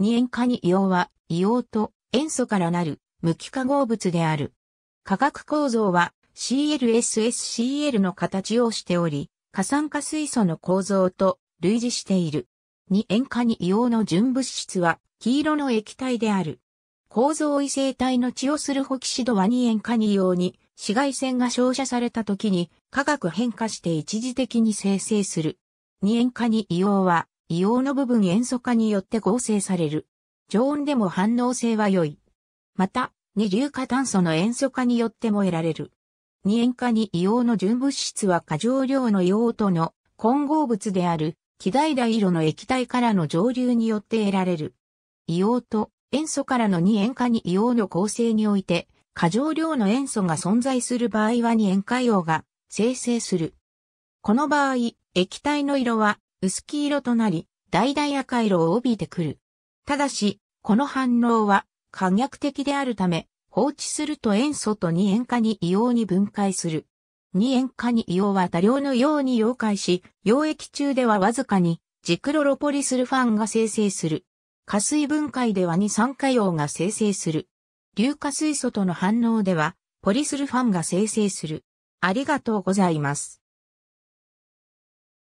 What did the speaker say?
二塩化二硫黄は、硫黄と塩素からなる無機化合物である。化学構造は CLSSCL の形をしており、過酸化水素の構造と類似している。二塩化二硫黄の純物質は黄色の液体である。構造異性体の血をするホキシドは二塩化二硫黄に紫外線が照射された時に化学変化して一時的に生成する。二塩化二硫黄は硫黄の部分塩素化によって合成される。常温でも反応性は良い。また、二硫化炭素の塩素化によっても得られる。二塩化に硫黄の純物質は過剰量の硫黄との混合物である、気代々色の液体からの蒸留によって得られる。硫黄と塩素からの二塩化に硫黄の構成において、過剰量の塩素が存在する場合は二塩化硫黄が生成する。この場合、液体の色は薄黄色となり、大々赤色を帯びてくる。ただし、この反応は可逆的であるため、放置すると塩素と二塩化に硫黄に分解する。二塩化に硫黄は多量のように溶解し、溶液中ではわずかにジクロロポリスルファンが生成する。加水分解では二酸化硫黄が生成する。硫化水素との反応ではポリスルファンが生成する。ありがとうございます。